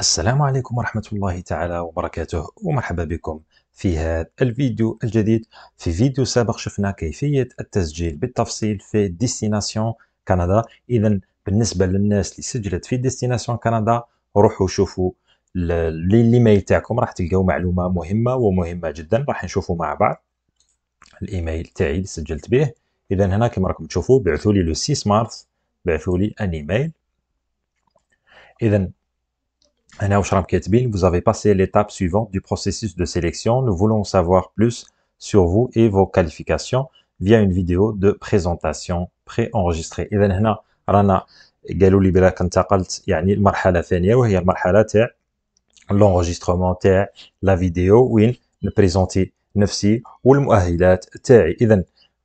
السلام عليكم ورحمة الله تعالى وبركاته ومرحبا بكم في هذا الفيديو الجديد في فيديو سابق شفنا كيفية التسجيل بالتفصيل في ديستيناسيون كندا إذا بالنسبة للناس اللي سجلت في ديستيناسيون كندا روحوا شوفوا الايميل تاعكم راح تلقاو معلومة مهمة ومهمة جدا راح نشوفوا مع بعض الايميل تاعي اللي سجلت به اذا هنا كما راكم تشوفوا بعثوا لي لو 6 مارس بعثوا لي ان ايميل اذا vous avez passé l'étape suivante du processus de sélection. Nous voulons savoir plus sur vous et vos qualifications via une vidéo de présentation préenregistrée. l'enregistrement la vidéo وين نبريزونتي نفسي والمؤهلات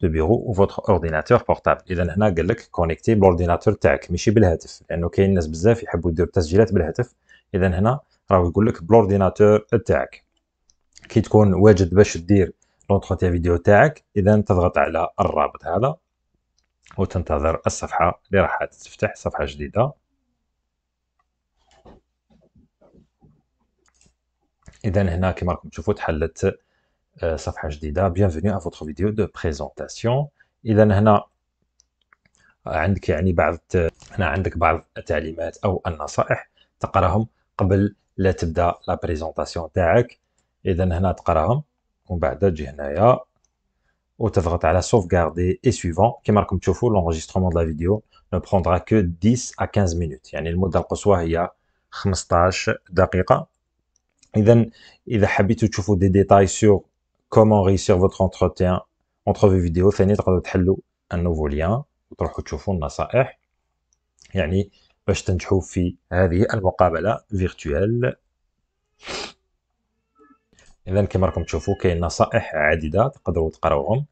دو بيرو او فوتر اورديناتور بورتابل اذا هنا قال لك كونيكتي بالاورديناتور تاعك ماشي بالهاتف لانه كاين ناس بزاف يحبوا يديروا تسجيلات بالهاتف اذا هنا راهو يقول لك بالاورديناتور تاعك كي تكون واجد باش دير لونتروتيا فيديو تاعك اذا تضغط على الرابط هذا وتنتظر الصفحه اللي راح تفتح صفحه جديده اذا هنا كما راكم تشوفوا تحلت صفحة euh, جديدة bienvenue ا فوتخ فيديو دو بريزونتاسيون إذا هنا عندك يعني بعض هنا عندك بعض التعليمات أو النصائح تقراهم قبل لا تبدا لا بريزونطاسيون تاعك اذا هنا تقراهم ومن بعد تجي هنايا وتضغط على كاردي اي سويفون كيما راكم تشوفوا لونجيسترومون دو لا فيديو نو بروندرا كو 10 ا 15 مينوت يعني المده القصوى هي 15 دقيقه اذا اذا حبيتوا تشوفوا دي ديتاي سور comment réussir votre entretien entrevue فيديو ثاني تقدروا تحلوا نوفو ليان وتروحوا تشوفوا النصائح يعني باش تنجحوا في هذه المقابله فيرتوال اذا كما راكم تشوفوا كاين نصائح عديده تقدروا تقراوهم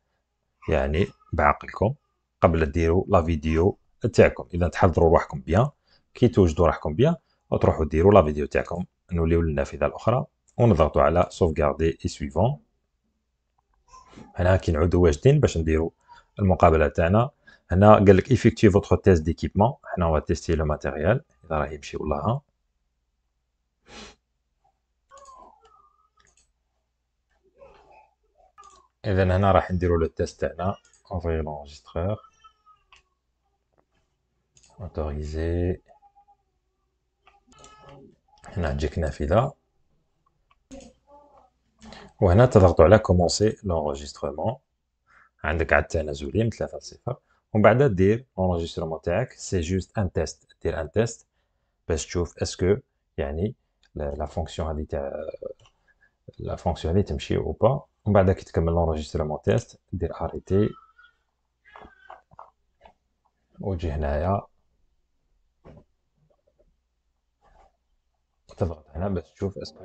يعني بعقلكم قبل ديروا لا فيديو تاعكم اذا تحضروا روحكم بيان كي توجدوا روحكم بيان وتروحوا ديروا لا فيديو تاعكم نوليو للنافذه الاخرى ونضغطوا على سوفغاردي اي سويفون هنا عدو واجدين باش نديرو المقابله تاعنا هنا قال لك ايفيكتي فوتر تيست ديكيبمون حنا غا تيستي لو ماتيريال اذا راه يمشي ولا ها اذا هنا راح نديرو لو تيست تاعنا انفوي لونجسترور اوتوريزي هنا تجيك نافذه وهنا تضغطوا على كومونسي لونجيسترومون عندك عاد التنازلي من 3 ل 0 ومن بعد دير لونجيسترومون تاعك سي جوست ان تيست دير ان تيست باش تشوف اسكو يعني لا فونكسيون هذه تاع لا فونكسيون هذه تمشي او با ومن بعد كي تكمل لونجيسترومون تيست دير اريتي وتجي هنايا تضغط هنا باش تشوف اسكو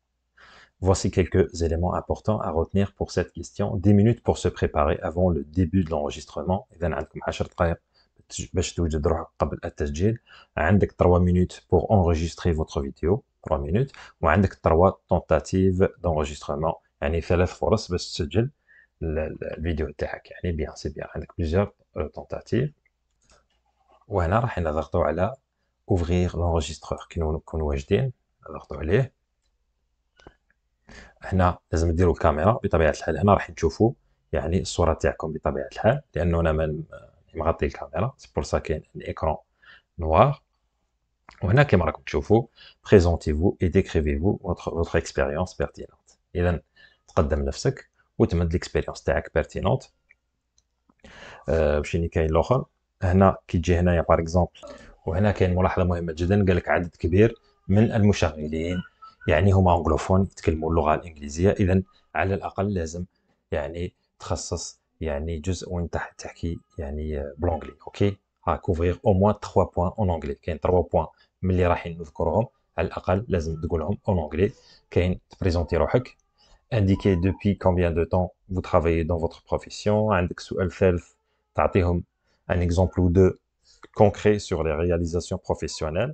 Voici quelques éléments importants à retenir pour cette question. 10 minutes pour se préparer avant le début de l'enregistrement. عندك 3 minutes pour enregistrer votre vidéo 3 minutes وعندك 3 tentatives d'enregistrement يعني ثلاث فرص باش تسجل الفيديو تاعك يعني bien سي بيان عندك tentatives. Euh, tentatives. وهنا راح نضغطوا على ouvrir l'enregistreur كي نكونوا واجدين هنا لازم ديروا الكاميرا بطبيعه الحال هنا راح تشوفوا يعني الصوره تاعكم بطبيعه الحال لانه انا مغطي الكاميرا سي بور سا كاين الايكرون نوار وهنا كما راكم تشوفوا فو اي فو فوتر اكسبيريونس بيرتينونت اذا تقدم نفسك وتمد ليكسبيريونس تاعك بيرتينونت آه، باش مشيني كاين الاخر هنا كي تجي هنايا باغ اكزومبل وهنا كاين ملاحظه مهمه جدا قالك عدد كبير من المشغلين يعني هما انجلوفون يتكلموا اللغه الانجليزيه اذا على الاقل لازم يعني تخصص يعني جزء وين تحكي يعني بلونجلي اوكي ها او موان 3 بوان اون انغلي كاين 3 بوان ملي رايحين نذكرهم على الاقل لازم تقولهم اون انغلي كاين تبريزونتي روحك indiquer depuis combien de temps vous travaillez dans votre profession, un exemple ou deux concrets sur les réalisations professionnelles,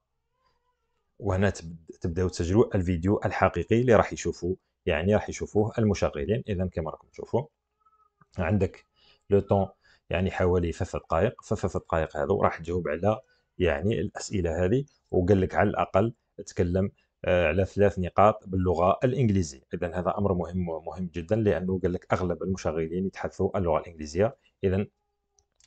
وهنا تبداو تسجلوا الفيديو الحقيقي اللي راح يشوفوه يعني راح يشوفوه المشغلين اذا كما راكم تشوفوا عندك لو طون يعني حوالي ثلاث دقائق فثلاث دقائق هذو راح تجاوب على يعني الاسئله هذه وقال لك على الاقل تكلم آه، على ثلاث نقاط باللغه الانجليزيه اذا هذا امر مهم مهم جدا لانه قال لك اغلب المشغلين يتحدثوا اللغه الانجليزيه اذا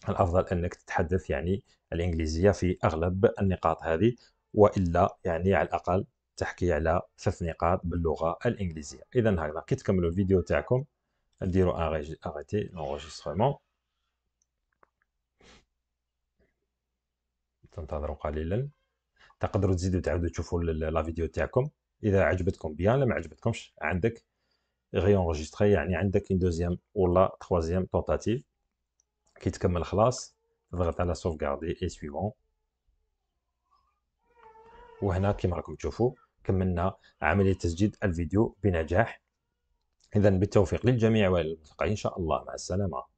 الافضل انك تتحدث يعني الانجليزيه في اغلب النقاط هذه والا يعني على الاقل تحكي على ثلاث نقاط باللغه الانجليزيه اذا هكذا كي تكملوا الفيديو تاعكم نديروا اريتي لونغوجيسترومون تنتظروا قليلا تقدروا تزيدوا تعاودوا تشوفوا لا فيديو تاعكم اذا عجبتكم بيان لا ما عجبتكمش عندك غي يعني عندك ان دوزيام ولا تخوازيام تونتاتيف كي تكمل خلاص تضغط على سوفغاردي اي سويفون وهنا كما راكم تشوفوا كملنا عمليه تسجيل الفيديو بنجاح اذا بالتوفيق للجميع والملتقى ان شاء الله مع السلامه